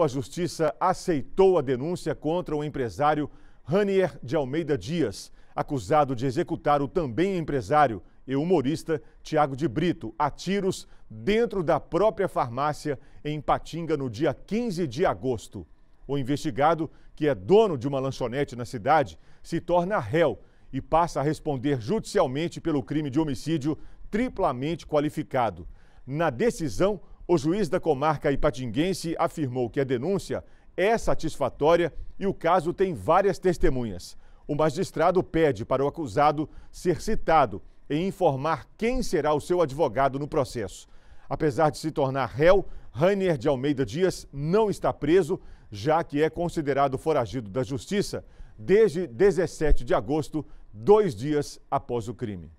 A justiça aceitou a denúncia contra o empresário Ranier de Almeida Dias, acusado de executar o também empresário e humorista Tiago de Brito a tiros dentro da própria farmácia em Patinga no dia 15 de agosto. O investigado, que é dono de uma lanchonete na cidade, se torna réu e passa a responder judicialmente pelo crime de homicídio triplamente qualificado. Na decisão, o juiz da comarca Ipatinguense afirmou que a denúncia é satisfatória e o caso tem várias testemunhas. O magistrado pede para o acusado ser citado e informar quem será o seu advogado no processo. Apesar de se tornar réu, Rainer de Almeida Dias não está preso, já que é considerado foragido da justiça desde 17 de agosto, dois dias após o crime.